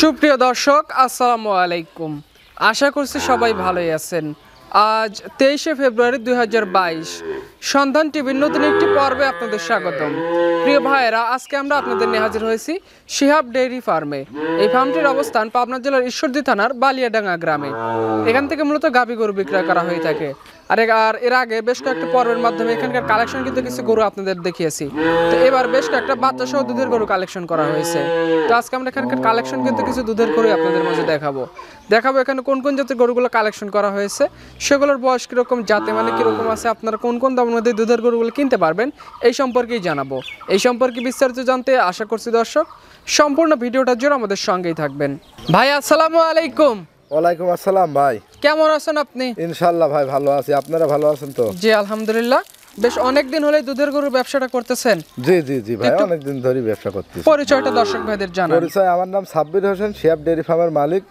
সুপ্রিয় দর্শক আসসালামু আলাইকুম আশা করছি সবাই ভালোই আছেন আজ তেইশে ফেব্রুয়ারি দুই সন্ধান টিভির নতুন একটি পর্বে আপনাদের স্বাগতম প্রিয় ভাইয়েরা আজকে আমরা আপনাদের নিয়ে হাজির হয়েছি শিহাব ডেইরি ফার্মে এই ফার্মটির অবস্থান পাবনা জেলার ঈশ্বরদী থানার বালিয়াডাঙ্গা গ্রামে এখান থেকে মূলত গাভী গরু বিক্রয় করা হয়ে থাকে আর আর এর আগে বেশ কয়েকটা পর্বের মাধ্যমে এখানকার কালেকশন কিন্তু কিছু গরু আপনাদের দেখিয়েছি তো এবার বেশ কয়েকটা বাচ্চা সহ দুধের গরু কালেকশন করা হয়েছে তো আজকে আমরা এখানকার কালেকশন কিন্তু কিছু দুধের গরু আপনাদের মাঝে দেখাবো দেখাবো এখানে কোন কোন জাতের গরুগুলো কালেকশন করা হয়েছে সেগুলোর বয়স কীরকম জাতে মানে কীরকম আছে আপনারা কোন কোন দামের মধ্যে দুধের গরুগুলো কিনতে পারবেন এই সম্পর্কেই জানাবো এই সম্পর্কে বিস্তারিত জানতে আশা করছি দর্শক সম্পূর্ণ ভিডিওটার জন্য আমাদের সঙ্গেই থাকবেন ভাই আসসালামু আলাইকুম ওয়ালাইকুম আসসালাম ভাই কেমন আছেন আপনি ইনশাল্লাহ ভাই ভালো আছি আপনারা ভালো আছেন তো জি আলহামদুলিল্লাহ বেশ অনেকদিন হলে দুধের গরুর ব্যবসাটা করতেছেন জি জি জি ভাই অনেকদিন ধরে ব্যবসা করতেছি পরিচয়টা দর্শক ভাইদের জানান পরিচয় আমার নাম সাব্বির হোসেন শিয়াব ডেয়ারি ফার্মের মালিক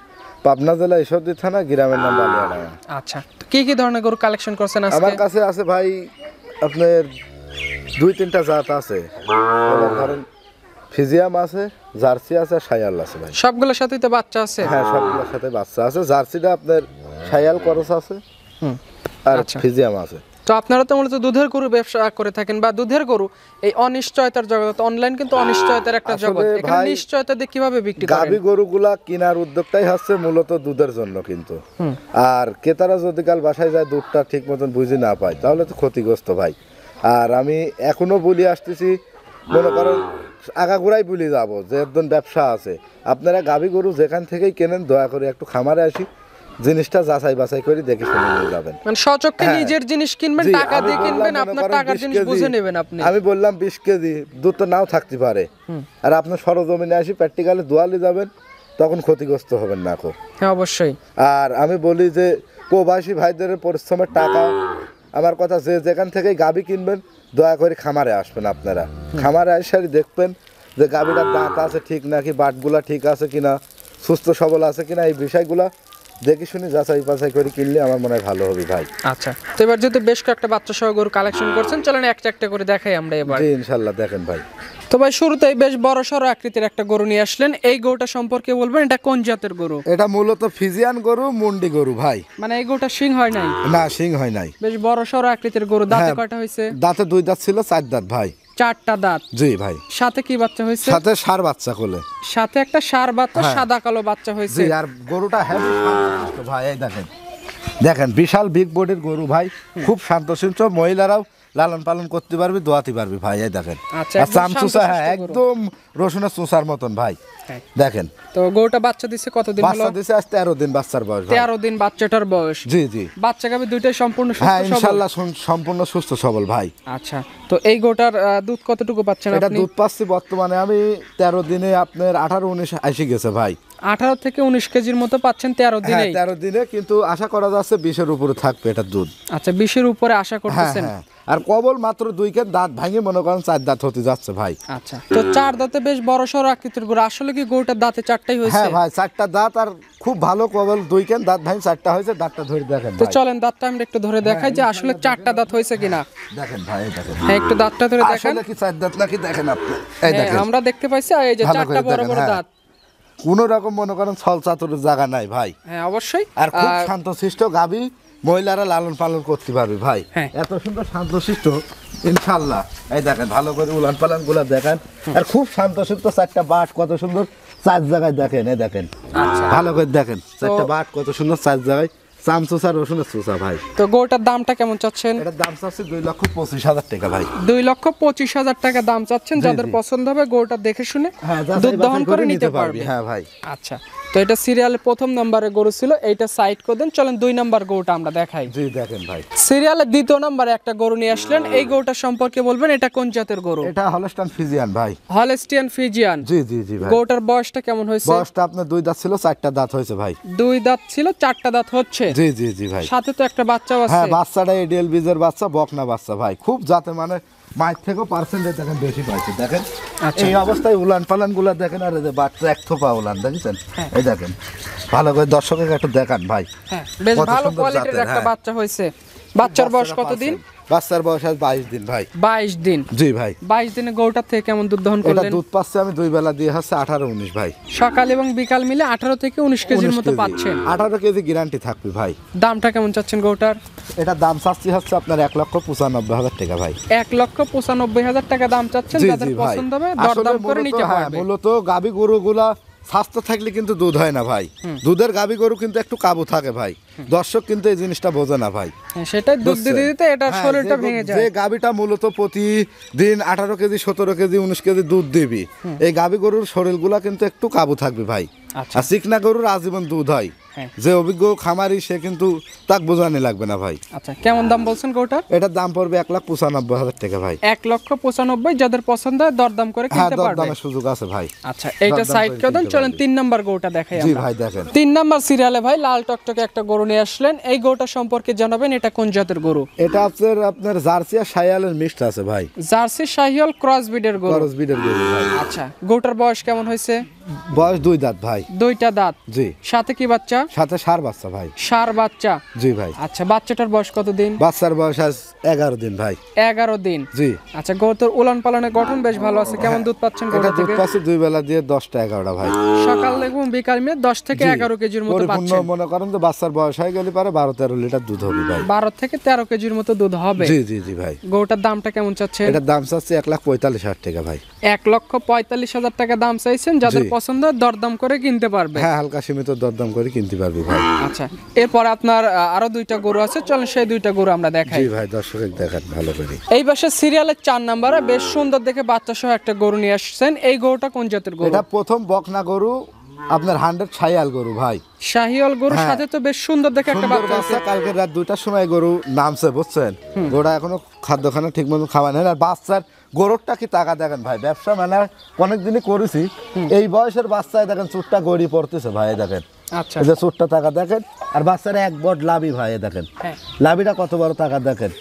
পাবনা জেলা ঈশ্বরদী থানা গ্রামের নাম বালিয়াডাঙ্গা আচ্ছা কি কি ধরনের গরু কালেকশন করছেন আজকে আমার কাছে আছে ভাই আপনার দুই তিনটা জাত আছে ধরেন ফিজিয়াম আছে জার্সি আছে আর শায়াল আছে ভাই সবগুলোর সাথেই তো বাচ্চা আছে হ্যাঁ সবগুলোর সাথে বাচ্চা আছে জার্সিটা আপনার শায়াল খরচ আছে আর আচ্ছা। ফিজিয়াম আছে তো আপনারা তো মূলত দুধের গরু ব্যবসা করে থাকেন বা দুধের গরু এই অনিশ্চয়তার জগৎ অনলাইন কিন্তু অনিশ্চয়তার একটা জগৎ এখানে নিশ্চয়তা দিয়ে কিভাবে বিক্রি করেন গাবি গরুগুলা কেনার উদ্যোগটাই হচ্ছে মূলত দুধের জন্য কিন্তু আর ক্রেতারা যদি কাল বাসায় যায় দুধটা ঠিক মতন বুঝি না পায় তাহলে তো ক্ষতিগ্রস্ত ভাই আর আমি এখনো বলি আসতেছি মনে করেন আগাগুড়াই বলে যাব যে একজন ব্যবসা আছে আপনারা গাভী গরু যেখান থেকেই কেনেন দয়া করে একটু খামারে আসি জিনিসটা যাচাই বাছাই করে দেখে শুনে নিয়ে যাবেন মানে সচক্ষে হ্যাঁ। নিজের জিনিস কিনবেন টাকা দিয়ে কিনবেন আপনার টাকার জিনিস বুঝে নেবেন আপনি আমি বললাম 20 কেজি দুধ তো নাও থাকতে পারে আর আপনি সরজমিনে আসি প্র্যাকটিক্যালি দোয়ালে যাবেন তখন ক্ষতিগ্রস্ত হবেন না কো হ্যাঁ অবশ্যই আর আমি বলি যে প্রবাসী ভাইদের পরিশ্রমের টাকা আমার কথা যে যেখান থেকে গাবি কিনবেন দয়া করে খামারে আসবেন আপনারা খামারে এসে দেখবেন যে গাভীটার দাঁত আছে ঠিক নাকি বাটগুলা ঠিক আছে কিনা সুস্থ সবল আছে কিনা এই বিষয়গুলা দেখে শুনে যাচাই পাচাই করে কিনলে আমার মনে হয় ভালো হবে ভাই আচ্ছা তো এবার যেহেতু বেশ কয়েকটা বাচ্চা সহ গরু কালেকশন করছেন চলেন একটা একটা করে দেখাই আমরা এবার ইনশাল্লাহ দেখেন ভাই তো ভাই শুরুতেই বেশ বড় সড়ো আকৃতির একটা গরু নিয়ে আসলেন এই গরুটা সম্পর্কে বলবেন এটা কোন জাতের গরু এটা মূলত ফিজিয়ান গরু মুন্ডি গরু ভাই মানে এই গরুটা সিং হয় নাই না সিং হয় নাই বেশ বড় সড়ো আকৃতির গরু দাঁতে হ্যাঁ, কয়টা হয়েছে দাঁতে দুই দাঁত ছিল চার দাঁত ভাই চারটা দাঁত জি ভাই সাথে কি বাচ্চা হয়েছে সাথে সার বাচ্চা কোলে সাথে একটা সার বাচ্চা হ্যাঁ। সাদা কালো বাচ্চা হয়েছে আর গরুটা হেভি ভাই এই দেখেন দেখেন বিশাল বিগ বডির গরু ভাই খুব শান্তশিষ্ট মহিলারাও লালন পালন করতে পারবি দোয়াতে পারবি ভাই এই দেখেন আচ্ছা, হ্যাঁ, একদম রসুনের চুষার মতন ভাই হ্যাঁ। দেখেন তো গরুটা বাচ্চা দিছে কতদিন বাচ্চা দিছে আজ 13 দিন বাচ্চার বয়স 13 দিন বাচ্চাটার বয়স জি জি বাচ্চা গাবে দুইটাই সম্পূর্ণ সুস্থ হ্যাঁ, সবল হ্যাঁ ইনশাআল্লাহ সম্পূর্ণ সুস্থ সবল ভাই আচ্ছা তো এই গোটার দুধ কতটুকু পাচ্ছেন আপনি এটা দুধ পাচ্ছি বর্তমানে আমি 13 দিনে আপনার 18 19 আইসে গেছে ভাই আঠারো থেকে উনিশ কেজির মতো পাচ্ছেন তেরো হ্যাঁ, দিনে তেরো দিনে কিন্তু আশা করা যাচ্ছে বিশের উপরে থাকবে এটা দুধ আচ্ছা বিশের উপরে আশা করতেছেন হ্যাঁ, হ্যাঁ। আর কবল মাত্র দুই কে দাঁত ভাঙে মনে করেন চার দাঁত হতে যাচ্ছে ভাই আচ্ছা তো চার দাঁতে বেশ বড় সর আকৃতির গরু আসলে কি গরুটার দাঁতে চারটাই হয়েছে হ্যাঁ ভাই চারটা দাঁত আর খুব ভালো কবল দুই কে দাঁত ভাঙে চারটা হয়েছে দাঁতটা ধরে দেখেন তো চলেন দাঁতটা আমরা একটু ধরে দেখাই যে আসলে চারটা দাঁত হয়েছে কিনা দেখেন ভাই দেখেন হ্যাঁ একটু দাঁতটা ধরে দেখেন আসলে কি চার দাঁত নাকি দেখেন আপনি এই দেখেন আমরা দেখতে পাইছি এই যে চারটা বড় বড় দাঁত কোনো রকম মনে করেন ছলচাতুরের জায়গা নাই ভাই হ্যাঁ অবশ্যই আর খুব শান্তশিষ্ট গাবি মহিলারা লালন পালন করতে পারবে ভাই হ্যাঁ। এত সুন্দর শান্তশিষ্ট ইনশাল্লাহ এই দেখেন ভালো করে উলান পালন গুলা দেখেন আর খুব শান্তশিষ্ট চারটা বাট কত সুন্দর চার জায়গায় দেখেন এ দেখেন আচ্ছা। ভালো করে দেখেন চারটা বাট কত সুন্দর চার জায়গায় চাম দামটা কেমন চাচ্ছেন দাম দুই লক্ষ পঁচিশ হাজার টাকা ভাই দুই লক্ষ পঁচিশ হাজার টাকা দাম চাচ্ছেন যাদের পছন্দ হবে গোটা দেখে শুনে হ্যাঁ, দুধ দহন করে নিতে পারবে হ্যাঁ ভাই আচ্ছা তো এটা সিরিয়ালে প্রথম নম্বরে গরু ছিল এইটা সাইড করে দেন চলেন দুই নম্বর গরুটা আমরা দেখাই জি দেখেন ভাই সিরিয়ালে দ্বিতীয় নম্বরে একটা গরু নিয়ে আসলেন এই গরুটা সম্পর্কে বলবেন এটা কোন জাতের গরু এটা হলস্টাইন ফিজিয়ান ভাই হলস্টিয়ান ফিজিয়ান জি জি জি ভাই গরুটার বয়সটা কেমন হয়েছে বয়সটা আপনার দুই দাঁত ছিল চারটা দাঁত হয়েছে ভাই দুই দাঁত ছিল চারটা দাঁত হচ্ছে জি জি জি ভাই সাথে তো একটা বাচ্চাও হ্যাঁ, আছে হ্যাঁ বাচ্চাটা এডিএল বিজের বাচ্চা বকনা বাচ্চা ভাই খুব জাতের মানে মায়ের থেকেও পার্সেন্টেজ দেখেন বেশি পাইছে দেখেন আচ্ছা। এই অবস্থায় উলান পালানগুলো দেখেন আর যে বাচ্চা এক থোপা উলান দেখেছেন হ্যাঁ। এই দেখেন ভালো করে দর্শককে একটু দেখান ভাই হ্যাঁ, বেশ একটা হ্যাঁ। বাচ্চা হয়েছে বাচ্চার বয়স কতদিন বাচ্চার বয়স আজ বাইশ দিন ভাই বাইশ দিন জি ভাই বাইশ দিনে গরুটা থেকে কেমন দুধ দহন করলেন দুধ পাচ্ছে আমি দুই বেলা দিয়ে হচ্ছে আঠারো উনিশ ভাই সকাল এবং বিকাল মিলে আঠারো থেকে উনিশ কেজির মতো পাচ্ছেন আঠারো কেজি গ্যারান্টি থাকবে ভাই দামটা কেমন চাচ্ছেন গরুটার এটা দাম চাচ্ছি হচ্ছে আপনার এক লক্ষ পঁচানব্বই হাজার টাকা ভাই এক লক্ষ পঁচানব্বই হাজার টাকা দাম চাচ্ছেন যাদের পছন্দ হবে দরদাম করে নিতে হ্যাঁ, পারবে মূলত গাবি গরুগুলা স্বাস্থ্য থাকলে কিন্তু দুধ হয় না ভাই দুধের গাবি গরু কিন্তু একটু কাবু থাকে ভাই দর্শক কিন্তু এই জিনিসটা বোঝে না ভাই হ্যাঁ, সেটাই দুধ দিতে দিতে এটা হ্যাঁ, শরীরটা ভেঙে যায় যে গাবিটা মূলত প্রতিদিন আঠারো কেজি সতেরো কেজি উনিশ কেজি দুধ দিবি এই গাবি গরুর শরীরগুলা কিন্তু একটু কাবু থাকবে ভাই আচ্ছা। আর চিকনা গরুর আজীবন দুধ হয় হ্যাঁ। যে অভিজ্ঞ খামারি সে কিন্তু তাক বোঝানি লাগবে না ভাই আচ্ছা কেমন দাম বলছেন গরুটার এটার দাম পড়বে এক লাখ পঁচানব্বই হাজার টাকা ভাই এক লক্ষ পঁচানব্বই যাদের পছন্দ হয় দরদাম করে কিনতে হ্যাঁ, পারবে দরদামের সুযোগ আছে ভাই আচ্ছা এইটা সাইড করে দেন চলেন তিন নাম্বার গোটা দেখাই জি ভাই দেখেন তিন নাম্বার সিরিয়ালে ভাই লাল টকটকে একটা গরু নিয়ে আসলেন এই গোটা সম্পর্কে জানাবেন এটা কোন জাতের গরু এটা আপনার আপনার জার্সি আর শাহিয়ালের মিক্সড আছে ভাই জার্সি শাহিয়াল ক্রস ব্রিডের গরু ক্রস ব্রিডের গরু ভাই আচ্ছা গোটার বয়স কেমন হয়েছে বয়স দুই দাঁত ভাই দুইটা দাঁত জি সাথে কি বাচ্চা সাথে সার বাচ্চা ভাই সার বাচ্চা জি ভাই আচ্ছা বাচ্চাটার বয়স কত দিন বাচ্চার বয়স আজ এগারো দিন ভাই এগারো দিন জি আচ্ছা উলান পালনের গঠন বেশ ভালো আছে হ্যাঁ, কেমন দুধ পাচ্ছেন দুধ দুই বেলা দিয়ে দশটা এগারোটা ভাই সকাল বিকাল দশ থেকে এগারো কেজির মতো পাচ্ছেন মনে করেন তো বাচ্চার বয়স হয়ে গেলে পারে বারো তেরো লিটার দুধ হবে ভাই বারো থেকে তেরো কেজির মতো দুধ হবে জি জি জি ভাই গরুটার দামটা কেমন চাচ্ছে এটার দাম চাচ্ছে এক লাখ পঁয়তাল্লিশ হাজার টাকা ভাই এক লক্ষ পঁয়তাল্লিশ হাজার টাকা দাম চাইছেন যাদের পছন্দ দরদাম করে কিনতে পারবে হ্যাঁ হালকা সীমিত দরদাম করে কিনতে পারবে ভাই আচ্ছা এরপর আপনার আরো দুইটা গরু আছে চলেন সেই দুইটা গরু আমরা দেখাই ভাই দর্শক দেখান ভালো করে এই পাশে সিরিয়ালের চার নাম্বারে বেশ সুন্দর দেখে বাচ্চা সহ একটা গরু নিয়ে আসছেন এই গরুটা কোন জাতের গরু এটা প্রথম বকনা গরু আপনার হান্ড্রেড শাহিয়াল গরু ভাই শাহিয়াল হ্যাঁ। সাথে তো বেশ সুন্দর দেখে একটা বাচ্চা আছে কালকে রাত দুইটার সময় গরু নামছে বুঝছেন এখনো খাওয়া নেই আর বাচ্চার গরুরটা কি টাকা দেখেন ভাই ব্যবসা মানে অনেকদিনই করেছি এই বয়সের বাচ্চায় দেখেন চুটটা গড়ি পড়তেছে ভাই দেখেন আচ্ছা যে চুটটা টাকা দেখেন আর বাচ্চারা এক বড় লাভি ভাই দেখেন হ্যাঁ। লাভিটা কত বড় টাকা দেখেন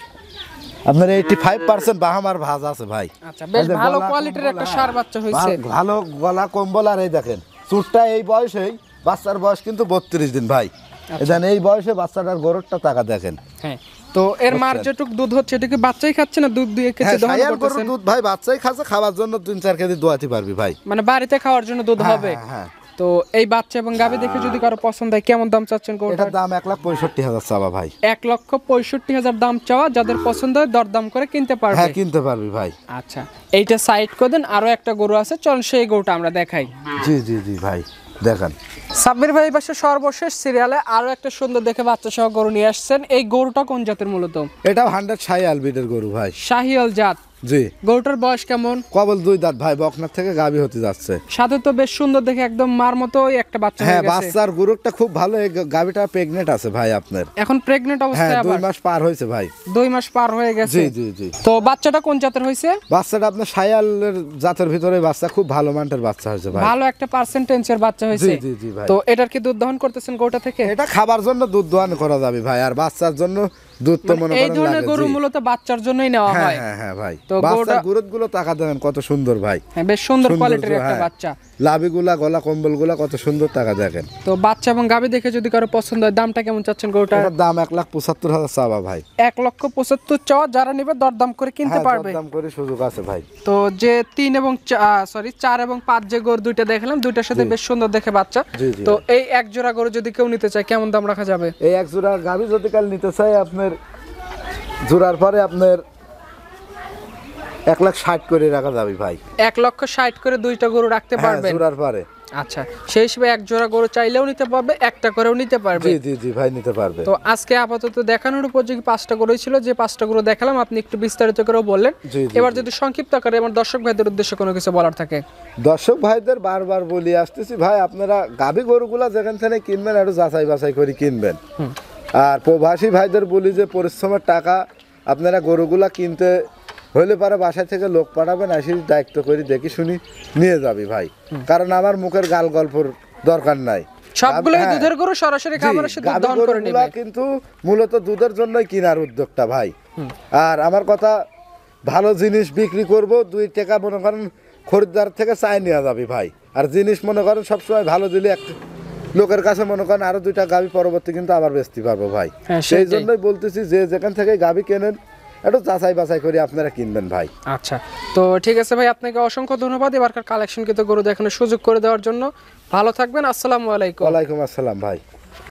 আপনার এইটি ফাইভ পার্সেন্ট বাহামার ভাজ আছে ভাই আচ্ছা, ভালো কোয়ালিটির একটা সার বাচ্চা হয়েছে ভালো গলা কম্বল আর এই দেখেন চুরটা এই বয়সেই বাচ্চার বয়স কিন্তু বত্রিশ দিন ভাই আচ্ছা। এখানে এই বয়সে বাচ্চাটার গরুরটা টাকা দেখেন হ্যাঁ তো এর মার যেটুক দুধ হচ্ছে এটা কি বাচ্চাই খাচ্ছে না দুধ দিয়ে খেতে হ্যাঁ, দহন করতেছেন দুধ ভাই বাচ্চাই খাচ্ছে খাওয়ার জন্য তিন চার কেজি দুয়াতি পারবি ভাই মানে বাড়িতে খাওয়ার জন্য দুধ হ্যাঁ, হবে হ্যাঁ, হ্যাঁ। তো এই বাচ্চা এবং গাবে দেখে যদি কারো পছন্দ হয় কেমন দাম চাচ্ছেন এটার দাম এক লক্ষ পঁয়ষট্টি হাজার চাওয়া ভাই এক লক্ষ পঁয়ষট্টি হাজার দাম চাওয়া যাদের পছন্দ হয় দরদাম করে কিনতে পারবে হ্যাঁ কিনতে পারবে ভাই আচ্ছা এইটা সাইড করে দেন আরো একটা গরু আছে চল সেই গরুটা আমরা দেখাই জি জি জি ভাই দেখান সাব্বির ভাই পাশে সর্বশেষ সিরিয়ালে আরো একটা সুন্দর দেখে বাচ্চা সহ গরু নিয়ে আসছেন এই গরুটা কোন জাতের মূলত এটা 100 শাহি আলবিদের গরু ভাই শাহিয়াল জাত জি গরুটার বয়স কেমন কবল দুই দাঁত ভাই বকনার থেকে হতে যাচ্ছে সাথে তো বেশ সুন্দর দেখে একদম মার একটা বাচ্চা হ্যাঁ বাচ্চার গুরুটা খুব ভালো প্রেগনেন্ট আছে ভাই আপনার এখন প্রেগনেন্ট অবস্থায় হ্যাঁ, দুই মাস পার হয়েছে ভাই দুই মাস পার হয়ে গেছে জি জি জি তো বাচ্চাটা কোন জাতের হয়েছে বাচ্চাটা আপনার সায়ালের জাতের ভিতরে বাচ্চা খুব ভালো মানটার বাচ্চা হয়েছে ভাই ভালো একটা পার্সেন্টেজের বাচ্চা হয়েছে জি জি ভাই তো এটার কি দুধ দহন করতেছেন গরুটা থেকে এটা খাবার জন্য দুধ দহন করা যাবে ভাই আর বাচ্চার জন্য দুধ তো মানে মনে এই ধরনের গরু মূলত বাচ্চার জন্যই নেওয়া হ্যাঁ, হয় হ্যাঁ হ্যাঁ ভাই তো গুলো টাকা দেন কত সুন্দর ভাই হ্যাঁ বেশ সুন্দর কোয়ালিটির একটা হ্যাঁ। বাচ্চা লাভিগুলা গলা কম্বলগুলা কত সুন্দর টাকা দেখেন তো বাচ্চা এবং গাবি দেখে যদি কারো পছন্দ হয় দামটা কেমন চাচ্ছেন দাম লাখ হাজার চাওয়া ভাই লক্ষ চাওয়া যারা নেবে দরদাম করে কিনতে হ্যাঁ, পারবে দরদাম করে সুযোগ আছে ভাই তো যে তিন এবং সরি চার এবং পাঁচ যে গরু দুইটা দেখলাম দুইটার সাথে বেশ সুন্দর দেখে বাচ্চা তো এই এক জোড়া গরু যদি কেউ নিতে চায় কেমন দাম রাখা যাবে এই এক জোড়া গাবি যদি কাল নিতে চায় আপনার আপনার জোড়ার পরে আপনার এক লাখ ষাট করে রাখা যাবে ভাই এক লক্ষ ষাট করে দুইটা গরু রাখতে হ্যাঁ, পারবেন জোড়ার পরে আচ্ছা সেই হিসেবে এক জোড়া গরু চাইলেও নিতে পারবে একটা করেও নিতে পারবে জি জি ভাই নিতে পারবে তো আজকে আপাতত দেখানোর উপযোগী পাঁচটা গরু ছিল যে পাঁচটা গরু দেখালাম আপনি একটু বিস্তারিত করেও বললেন এবার যদি সংক্ষিপ্ত করে আমার দর্শক ভাইদের উদ্দেশ্যে কোনো কিছু বলার থাকে দর্শক ভাইদের বারবার বলি আসতেছি ভাই আপনারা গাভী গরুগুলা যেখান থেকে কিনবেন একটু যাচাই বাছাই করে কিনবেন আর প্রবাসী ভাইদের বলি যে পরিশ্রমের টাকা আপনারা গরুগুলা কিনতে হইলে পারে বাসা থেকে লোক পাঠাবেন আসি দায়িত্ব করি দেখি শুনি নিয়ে যাবি ভাই কারণ আমার মুখের গাল গল্পর দরকার নাই হ্যাঁ। কিন্তু মূলত দুধের জন্যই কিনার উদ্যোগটা ভাই আর আমার কথা ভালো জিনিস বিক্রি করব দুই টাকা মনে করেন খরিদ্দার থেকে চাই নিয়ে যাবে ভাই আর জিনিস মনে করেন সবসময় ভালো দিলে এক লোকের কাছে মনে করেন আরো দুইটা গাভী পরবর্তী কিন্তু আবার বেচতে পারবো ভাই হ্যাঁ, সেই জন্যই বলতেছি যে যেখান থেকে গাভী কেনেন একটু যাচাই বাছাই করে আপনারা কিনবেন ভাই আচ্ছা তো ঠিক আছে ভাই আপনাকে অসংখ্য ধন্যবাদ এবারকার কালেকশন কিন্তু গরু দেখানোর সুযোগ করে দেওয়ার জন্য ভালো থাকবেন আসসালামু আলাইকুম ওয়ালাইকুম আসসালাম ভাই